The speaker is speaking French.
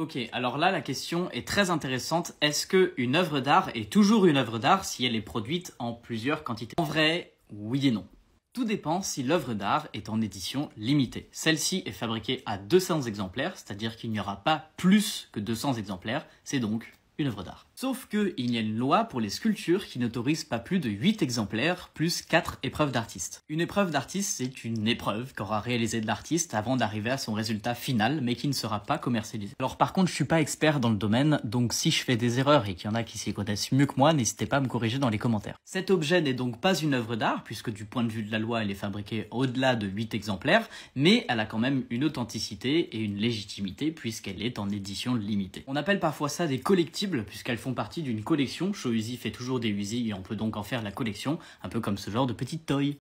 Ok, alors là la question est très intéressante. Est-ce que une œuvre d'art est toujours une œuvre d'art si elle est produite en plusieurs quantités En vrai, oui et non. Tout dépend si l'œuvre d'art est en édition limitée. Celle-ci est fabriquée à 200 exemplaires, c'est-à-dire qu'il n'y aura pas plus que 200 exemplaires, c'est donc œuvre d'art. Sauf que il y a une loi pour les sculptures qui n'autorise pas plus de 8 exemplaires plus 4 épreuves d'artistes. Une épreuve d'artiste, c'est une épreuve qu'aura réalisée l'artiste avant d'arriver à son résultat final mais qui ne sera pas commercialisé. Alors par contre, je suis pas expert dans le domaine, donc si je fais des erreurs et qu'il y en a qui s'y connaissent mieux que moi, n'hésitez pas à me corriger dans les commentaires. Cet objet n'est donc pas une œuvre d'art puisque du point de vue de la loi, elle est fabriquée au-delà de 8 exemplaires, mais elle a quand même une authenticité et une légitimité puisqu'elle est en édition limitée. On appelle parfois ça des collectibles puisqu'elles font partie d'une collection. Show fait toujours des Uzi et on peut donc en faire la collection, un peu comme ce genre de petite toy